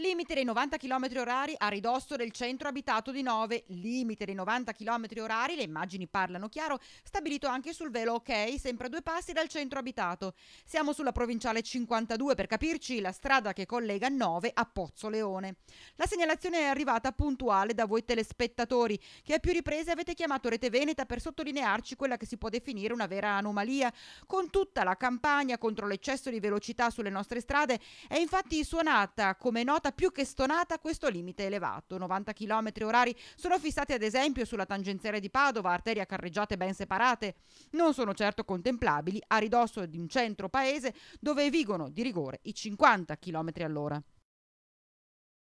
Limite dei 90 km orari a ridosso del centro abitato di Nove. Limite dei 90 km orari, le immagini parlano chiaro, stabilito anche sul velo ok, sempre a due passi dal centro abitato. Siamo sulla provinciale 52 per capirci, la strada che collega Nove a Pozzo Leone. La segnalazione è arrivata puntuale da voi telespettatori, che a più riprese avete chiamato Rete Veneta per sottolinearci quella che si può definire una vera anomalia. Con tutta la campagna contro l'eccesso di velocità sulle nostre strade è infatti suonata come nota stata più che stonata questo limite elevato. 90 km orari sono fissati ad esempio sulla tangenziale di Padova, arterie a carreggiate ben separate. Non sono certo contemplabili a ridosso di un centro paese dove vigono di rigore i 50 km all'ora.